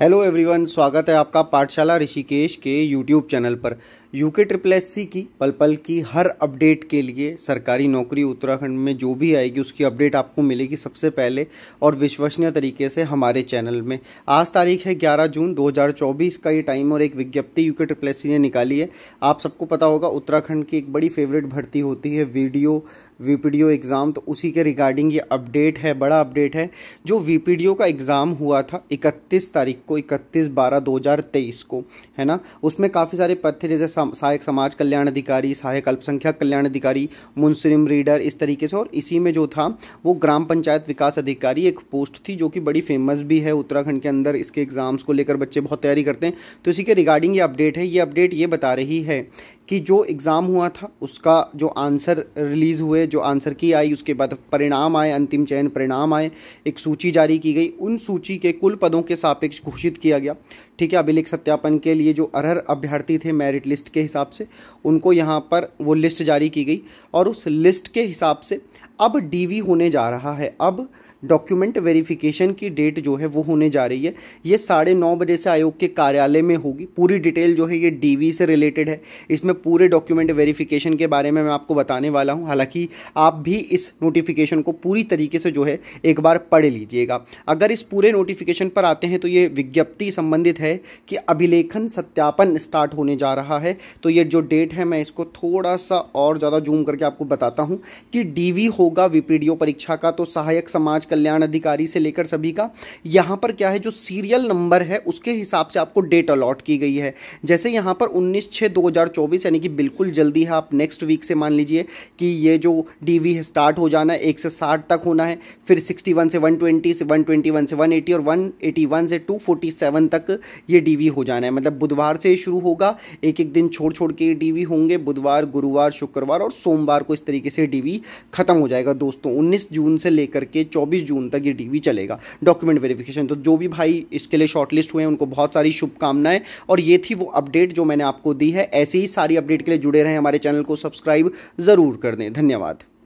hello everyone स्वागत है आपका पाठशाला ऋषिकेश के यूट्यूब चैनल पर यूके ट्रिपल एस सी की पल पल की हर अपडेट के लिए सरकारी नौकरी उत्तराखंड में जो भी आएगी उसकी अपडेट आपको मिलेगी सबसे पहले और विश्वसनीय तरीके से हमारे चैनल में आज तारीख है 11 जून 2024 का ये टाइम और एक विज्ञप्ति यूके ट्रिपल एस सी ने निकाली है आप सबको पता होगा उत्तराखंड की एक बड़ी फेवरेट भर्ती होती है वीडियो वी एग्ज़ाम तो उसी के रिगार्डिंग ये अपडेट है बड़ा अपडेट है जो वी का एग्ज़ाम हुआ था 31 तारीख को 31 बारह 2023 को है ना उसमें काफ़ी सारे पद थे जैसे सहायक समाज कल्याण अधिकारी सहायक अल्पसंख्यक कल्याण अधिकारी मुंसरिम रीडर इस तरीके से और इसी में जो था वो ग्राम पंचायत विकास अधिकारी एक पोस्ट थी जो कि बड़ी फेमस भी है उत्तराखंड के अंदर इसके एग्ज़ाम्स को लेकर बच्चे बहुत तैयारी करते हैं तो इसी के रिगार्डिंग ये अपडेट है ये अपडेट ये बता रही है कि जो एग्ज़ाम हुआ था उसका जो आंसर रिलीज़ हुए जो आंसर की आई उसके बाद परिणाम आए अंतिम चयन परिणाम आए एक सूची जारी की गई उन सूची के कुल पदों के सापेक्ष घोषित किया गया ठीक है अभिलेख सत्यापन के लिए जो अरहर अभ्यर्थी थे मेरिट लिस्ट के हिसाब से उनको यहाँ पर वो लिस्ट जारी की गई और उस लिस्ट के हिसाब से अब डी होने जा रहा है अब डॉक्यूमेंट वेरिफिकेशन की डेट जो है वो होने जा रही है ये साढ़े नौ बजे से आयोग के कार्यालय में होगी पूरी डिटेल जो है ये डीवी से रिलेटेड है इसमें पूरे डॉक्यूमेंट वेरिफिकेशन के बारे में मैं आपको बताने वाला हूँ हालांकि आप भी इस नोटिफिकेशन को पूरी तरीके से जो है एक बार पढ़ लीजिएगा अगर इस पूरे नोटिफिकेशन पर आते हैं तो ये विज्ञप्ति संबंधित है कि अभिलेखन सत्यापन स्टार्ट होने जा रहा है तो ये जो डेट है मैं इसको थोड़ा सा और ज़्यादा जूम करके आपको बताता हूँ कि डीवी होगा वीपीडीओ परीक्षा का तो सहायक समाज कल्याण अधिकारी से लेकर सभी का यहाँ पर क्या है जो सीरियल नंबर है उसके हिसाब से आपको डेट अलॉट की गई है जैसे यहाँ पर उन्नीस छः दो हज़ार चौबीस यानी कि बिल्कुल जल्दी है आप नेक्स्ट वीक से मान लीजिए कि ये जो डी है स्टार्ट हो जाना है एक से साठ तक होना है फिर सिक्सटी वन से वन ट्वेंटी से वन ट्वेंटी वन से वन एटी और वन एटी वन से टू फोर्टी सेवन तक ये डीवी हो जाना है मतलब बुधवार से शुरू होगा एक एक दिन छोड़ छोड़ के डी डीवी होंगे बुधवार गुरुवार शुक्रवार और सोमवार को इस तरीके से डीवी ख़त्म हो जाएगा दोस्तों उन्नीस जून से लेकर के चौबीस छब्बीस जून तक ये डी चलेगा डॉक्यूमेंट वेरिफिकेशन तो जो भी भाई इसके लिए शॉर्टलिस्ट हुए हैं उनको बहुत सारी शुभकामनाएं और ये थी वो अपडेट जो मैंने आपको दी है ऐसे ही सारी अपडेट के लिए जुड़े रहें हमारे चैनल को सब्सक्राइब ज़रूर कर दें धन्यवाद